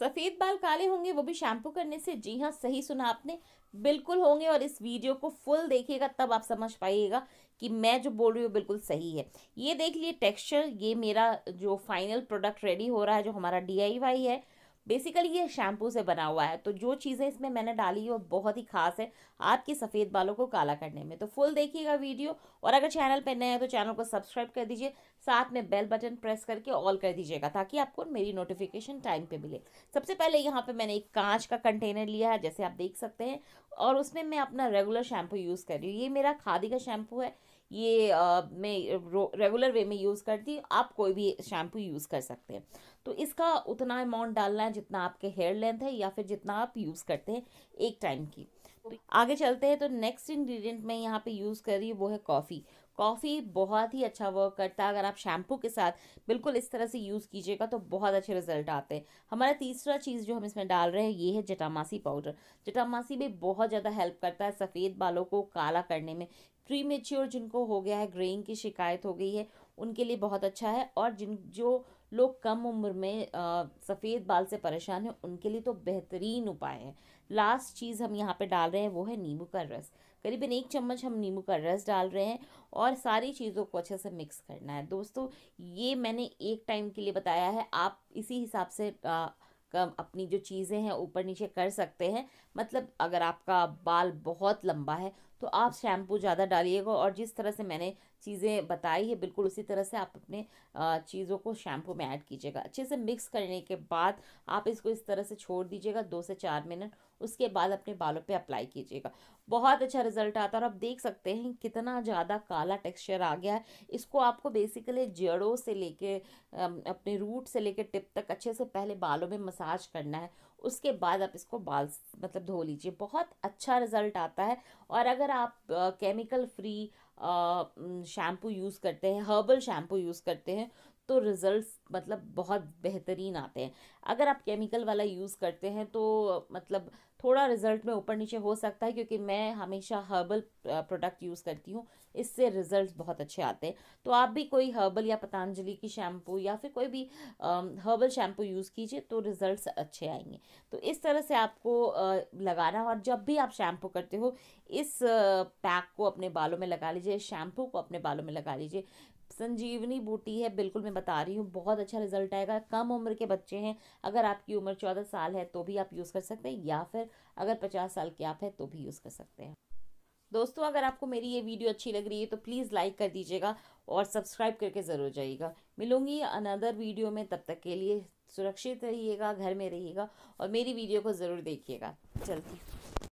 सफ़ेद बाल काले होंगे वो भी शैम्पू करने से जी हाँ सही सुना आपने बिल्कुल होंगे और इस वीडियो को फुल देखिएगा तब आप समझ पाइएगा कि मैं जो बोल रही हूँ बिल्कुल सही है ये देख लिए टेक्सचर ये मेरा जो फाइनल प्रोडक्ट रेडी हो रहा है जो हमारा डी है बेसिकली ये शैम्पू से बना हुआ है तो जो चीज़ें इसमें मैंने डाली है वो बहुत ही खास है आपके सफ़ेद बालों को काला करने में तो फुल देखिएगा वीडियो और अगर चैनल पर नए हैं तो चैनल को सब्सक्राइब कर दीजिए साथ में बेल बटन प्रेस करके ऑल कर दीजिएगा ताकि आपको मेरी नोटिफिकेशन टाइम पर मिले सबसे पहले यहाँ पर मैंने एक कांच का कंटेनर लिया है जैसे आप देख सकते हैं और उसमें मैं अपना रेगुलर शैम्पू यूज़ कर रही हूँ ये मेरा खादी का शैम्पू है ये आ, मैं रेगुलर वे में यूज़ करती हूँ आप कोई भी शैम्पू यूज़ कर सकते हैं तो इसका उतना अमाउंट डालना है जितना आपके हेयर लेंथ है या फिर जितना आप यूज़ करते हैं एक टाइम की तो आगे चलते हैं तो नेक्स्ट इंग्रेडिएंट मैं यहाँ पे यूज़ कर रही हूँ वो है कॉफ़ी कॉफ़ी बहुत ही अच्छा वर्क करता है अगर आप शैम्पू के साथ बिल्कुल इस तरह से यूज़ कीजिएगा तो बहुत अच्छे रिजल्ट आते हैं हमारा तीसरा चीज़ जो हम इसमें डाल रहे हैं ये है जटामासी पाउडर जटामासी भी बहुत ज़्यादा हेल्प करता है सफ़ेद बालों को काला करने में प्री मेच्योर जिनको हो गया है ग्रेइंग की शिकायत हो गई है उनके लिए बहुत अच्छा है और जिन जो लोग कम उम्र में सफ़ेद बाल से परेशान हैं उनके लिए तो बेहतरीन उपाय है लास्ट चीज़ हम यहाँ पे डाल रहे हैं वो है नींबू का रस करीबन एक चम्मच हम नींबू का रस डाल रहे हैं और सारी चीज़ों को अच्छे से मिक्स करना है दोस्तों ये मैंने एक टाइम के लिए बताया है आप इसी हिसाब से आ, कम अपनी जो चीज़ें हैं ऊपर नीचे कर सकते हैं मतलब अगर आपका बाल बहुत लंबा है तो आप शैम्पू ज़्यादा डालिएगा और जिस तरह से मैंने चीज़ें बताई है बिल्कुल उसी तरह से आप अपने चीज़ों को शैम्पू में ऐड कीजिएगा अच्छे से मिक्स करने के बाद आप इसको इस तरह से छोड़ दीजिएगा दो से चार मिनट उसके बाद अपने बालों पे अप्लाई कीजिएगा बहुत अच्छा रिजल्ट आता है और आप देख सकते हैं कितना ज़्यादा काला टेक्सचर आ गया है इसको आपको बेसिकली जड़ों से लेके अपने रूट से लेके टिप तक अच्छे से पहले बालों में मसाज करना है उसके बाद आप इसको बाल मतलब धो लीजिए बहुत अच्छा रिज़ल्ट आता है और अगर आप केमिकल फ्री शैम्पू यूज़ करते हैं हर्बल शैम्पू यूज़ करते हैं तो रिज़ल्ट्स मतलब बहुत बेहतरीन आते हैं अगर आप केमिकल वाला यूज़ करते हैं तो मतलब थोड़ा रिज़ल्ट में ऊपर नीचे हो सकता है क्योंकि मैं हमेशा हर्बल प्रोडक्ट यूज़ करती हूँ इससे रिज़ल्ट बहुत अच्छे आते हैं तो आप भी कोई हर्बल या पतंजलि की शैम्पू या फिर कोई भी हर्बल शैम्पू यूज़ कीजिए तो रिज़ल्ट अच्छे आएंगे तो इस तरह से आपको लगाना और जब भी आप शैम्पू करते हो इस पैक को अपने बालों में लगा लीजिए शैम्पू को अपने बालों में लगा लीजिए संजीवनी बूटी है बिल्कुल मैं बता रही हूँ बहुत अच्छा रिजल्ट आएगा कम उम्र के बच्चे हैं अगर आपकी उम्र चौदह साल है तो भी आप यूज़ कर सकते हैं या फिर अगर पचास साल के आप हैं तो भी यूज़ कर सकते हैं दोस्तों अगर आपको मेरी ये वीडियो अच्छी लग रही है तो प्लीज़ लाइक कर दीजिएगा और सब्सक्राइब करके ज़रूर जाइएगा मिलूंगी अनदर वीडियो में तब तक के लिए सुरक्षित रहिएगा घर में रहिएगा और मेरी वीडियो को ज़रूर देखिएगा चलती